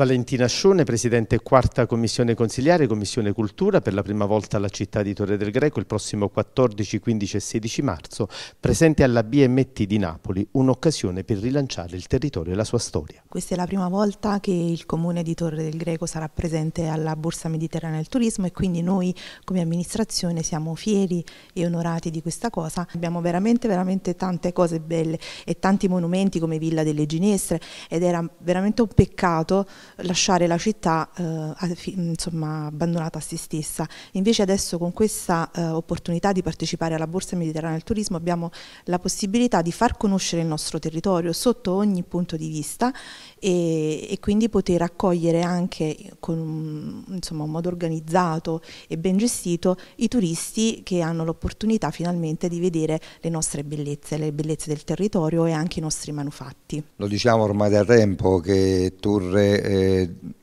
Valentina Scione, Presidente Quarta Commissione Consigliare, Commissione Cultura, per la prima volta alla città di Torre del Greco il prossimo 14, 15 e 16 marzo, presente alla BMT di Napoli, un'occasione per rilanciare il territorio e la sua storia. Questa è la prima volta che il Comune di Torre del Greco sarà presente alla Borsa Mediterranea del Turismo e quindi noi come amministrazione siamo fieri e onorati di questa cosa. Abbiamo veramente, veramente tante cose belle e tanti monumenti come Villa delle Ginestre ed era veramente un peccato lasciare la città eh, insomma, abbandonata a se stessa. Invece adesso con questa eh, opportunità di partecipare alla Borsa Mediterranea del Turismo abbiamo la possibilità di far conoscere il nostro territorio sotto ogni punto di vista e, e quindi poter accogliere anche con insomma, un modo organizzato e ben gestito i turisti che hanno l'opportunità finalmente di vedere le nostre bellezze, le bellezze del territorio e anche i nostri manufatti. Lo diciamo ormai da tempo che Turre eh,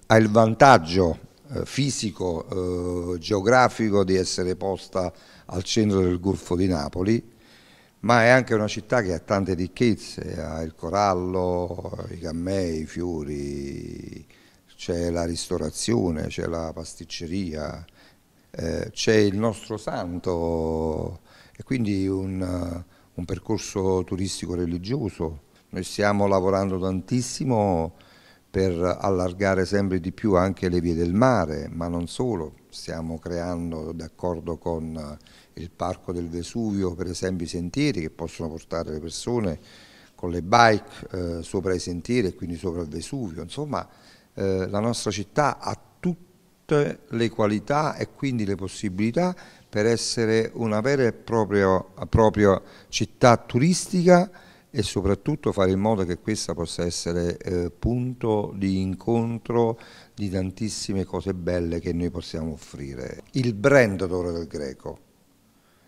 ha il vantaggio eh, fisico, eh, geografico di essere posta al centro del Golfo di Napoli, ma è anche una città che ha tante ricchezze, ha il corallo, i cammei, i fiori, c'è la ristorazione, c'è la pasticceria, eh, c'è il nostro santo e quindi un, un percorso turistico religioso. Noi stiamo lavorando tantissimo per allargare sempre di più anche le vie del mare, ma non solo, stiamo creando d'accordo con eh, il Parco del Vesuvio per esempio i sentieri che possono portare le persone con le bike eh, sopra i sentieri e quindi sopra il Vesuvio, insomma eh, la nostra città ha tutte le qualità e quindi le possibilità per essere una vera e propria, propria città turistica e soprattutto fare in modo che questa possa essere eh, punto di incontro di tantissime cose belle che noi possiamo offrire. Il brand d'oro del greco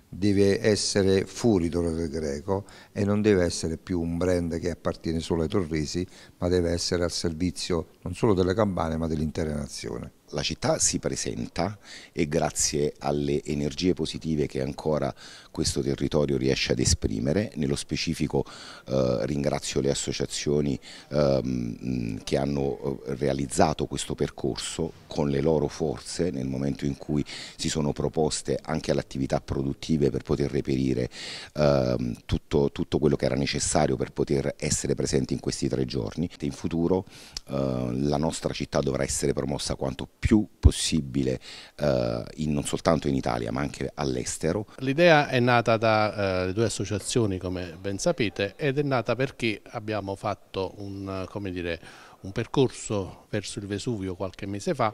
deve essere fuori d'oro del greco e non deve essere più un brand che appartiene solo ai torresi ma deve essere al servizio non solo delle campane ma dell'intera nazione la città si presenta e grazie alle energie positive che ancora questo territorio riesce ad esprimere, nello specifico eh, ringrazio le associazioni ehm, che hanno eh, realizzato questo percorso con le loro forze nel momento in cui si sono proposte anche all'attività attività produttive per poter reperire ehm, tutto, tutto, quello che era necessario per poter essere presenti in questi tre giorni. In futuro eh, la nostra città dovrà essere promossa quanto più più possibile eh, in, non soltanto in Italia ma anche all'estero. L'idea è nata dalle eh, due associazioni come ben sapete ed è nata perché abbiamo fatto un, dire, un percorso verso il Vesuvio qualche mese fa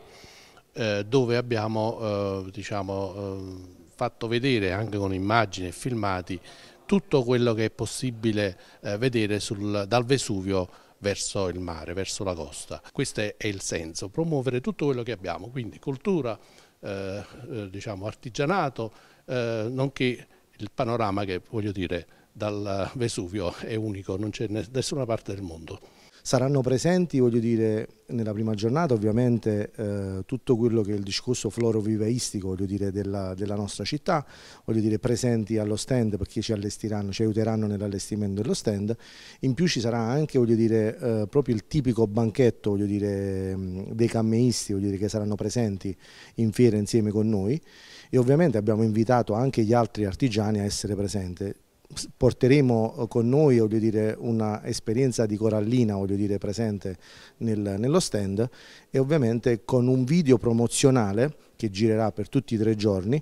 eh, dove abbiamo eh, diciamo, eh, fatto vedere anche con immagini e filmati tutto quello che è possibile eh, vedere sul, dal Vesuvio verso il mare, verso la costa. Questo è il senso, promuovere tutto quello che abbiamo, quindi cultura, eh, eh, diciamo artigianato, eh, nonché il panorama che voglio dire dal Vesuvio è unico, non c'è nessuna parte del mondo. Saranno presenti, voglio dire, nella prima giornata ovviamente eh, tutto quello che è il discorso florovivaistico voglio dire, della, della, nostra città, voglio dire presenti allo stand perché ci allestiranno, ci aiuteranno nell'allestimento dello stand, in più ci sarà anche voglio dire, eh, proprio il tipico banchetto voglio dire, mm, dei cammeisti voglio dire, che saranno presenti in fiera insieme con noi e ovviamente abbiamo invitato anche gli altri artigiani a essere presenti porteremo eh, con noi una esperienza di Corallina dire, presente nel, nello stand e ovviamente con un video promozionale che girerà per tutti i tre giorni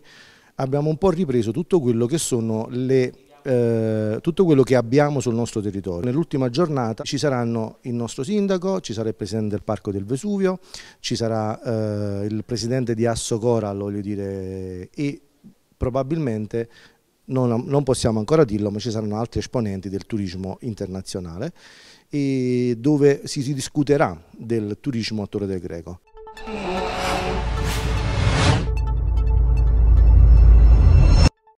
abbiamo un po' ripreso tutto quello che sono le eh, tutto quello che abbiamo sul nostro territorio. Nell'ultima giornata ci saranno il nostro sindaco, ci sarà il presidente del Parco del Vesuvio, ci sarà eh, il presidente di Asso Coral, voglio dire, e probabilmente non, non, possiamo ancora dirlo, ma ci saranno altri esponenti del turismo internazionale dove si, si discuterà del turismo a Torre del Greco.